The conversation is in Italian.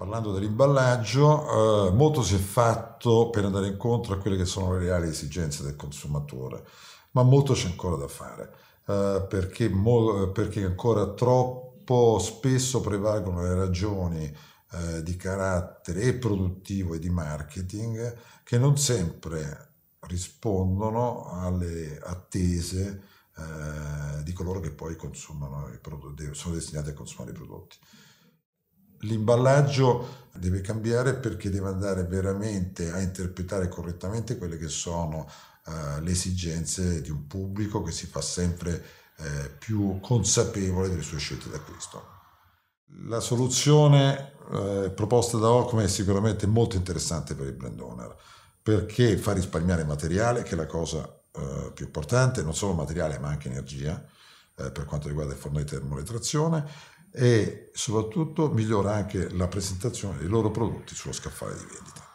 parlando dell'imballaggio, eh, molto si è fatto per andare incontro a quelle che sono le reali esigenze del consumatore, ma molto c'è ancora da fare, eh, perché, mo- perché, ancora troppo spesso prevalgono le ragioni eh, di carattere e produttivo e di marketing che non sempre rispondono alle attese eh, di coloro che poi consumano i prodotti, sono destinati a consumare i prodotti l'imballaggio deve cambiare perché deve andare veramente a interpretare correttamente quelle che sono uh, le esigenze di un pubblico che si fa sempre eh, più consapevole delle sue scelte d'acquisto. La soluzione eh, proposta da Ocme è sicuramente molto interessante per il brand owner perché fa risparmiare materiale, che è la cosa eh, più importante, non solo materiale ma anche energia eh, per quanto riguarda il forno di termoretrazione e soprattutto migliora anche la presentazione dei loro prodotti sullo scaffale di vendita.